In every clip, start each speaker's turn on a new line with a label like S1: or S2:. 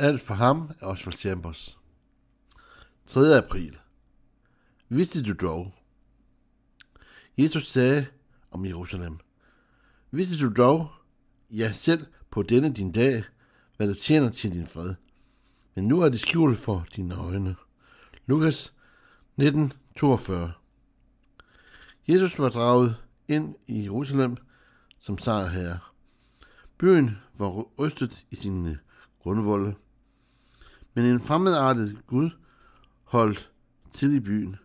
S1: Alt for ham er Oswald Chambers. 3. april. Vidste du dog? Jesus sagde om Jerusalem. Vidste du dog, ja selv på denne din dag, hvad du tjener til din fred. Men nu er det skjult for dine øjne. Lukas 1942 Jesus var draget ind i Jerusalem som sejrherre. Byen var rystet i sine grundvolde. Men en fremmedartet Gud holdt til i byen.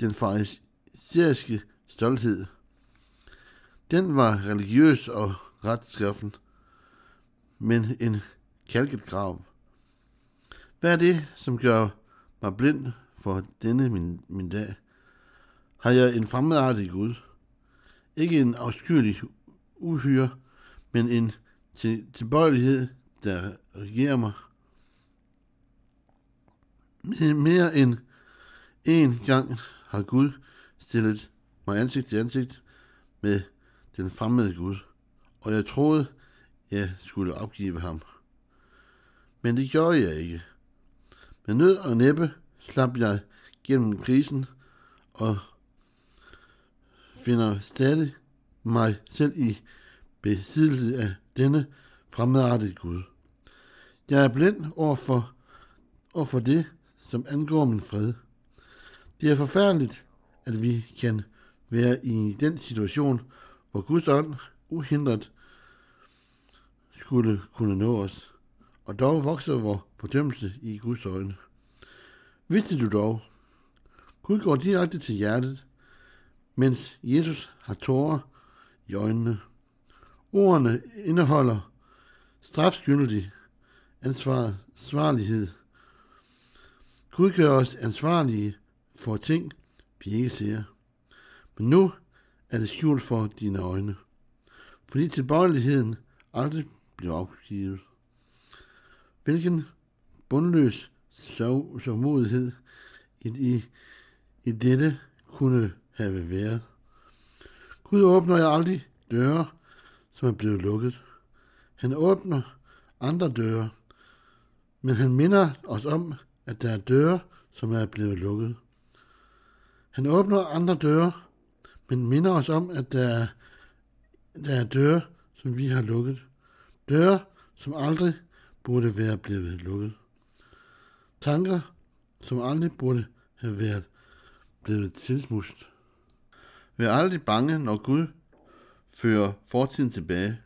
S1: Den fariseriske stolthed. Den var religiøs og retskaffen, men en kalket grav. Hvad er det, som gør mig blind for denne min, min dag? Har jeg en fremmedartig Gud? Ikke en afskyelig uhyre, men en tilbøjelighed, der regerer mig mere end en gang har Gud stillet mig ansigt til ansigt med den fremmede Gud, og jeg troede, jeg skulle opgive ham. Men det gjorde jeg ikke. Med nød og næppe slap jeg gennem krisen og finder stadig mig selv i besiddelse af denne fremmedartede Gud. Jeg er blind over for, over for det, som angår min fred. Det er forfærdeligt, at vi kan være i den situation, hvor Guds ånd uhindret skulle kunne nå os. Og dog vokser vores fordømmelse i Guds øjne. Vidste du dog, Gud går direkte til hjertet, mens Jesus har tårer i øjnene. Ordene indeholder strafskyldig ansvarlighed, Gud gør os ansvarlige for ting, vi ikke ser. Men nu er det skjult for dine øjne, fordi tilbøjeligheden aldrig bliver opgivet. Hvilken bundløs sov i, i, i dette kunne have været. Gud åbner jeg aldrig døre, som er blevet lukket. Han åbner andre døre, men han minder os om, at der er døre, som er blevet lukket. Han åbner andre døre, men minder os om, at der er, der er døre, som vi har lukket. Døre, som aldrig burde være blevet lukket. Tanker, som aldrig burde have været blevet tilsmust. Vær aldrig bange, når Gud fører fortiden tilbage.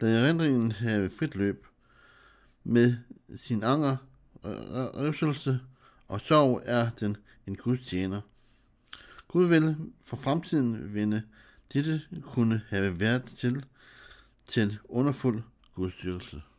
S1: Lad erindringen have frit løb. Med sin anger røvselse øh, og sorg er den en Guds tjener. Gud vil for fremtiden vende dette kunne have været til, til underfuld gudstyrelse.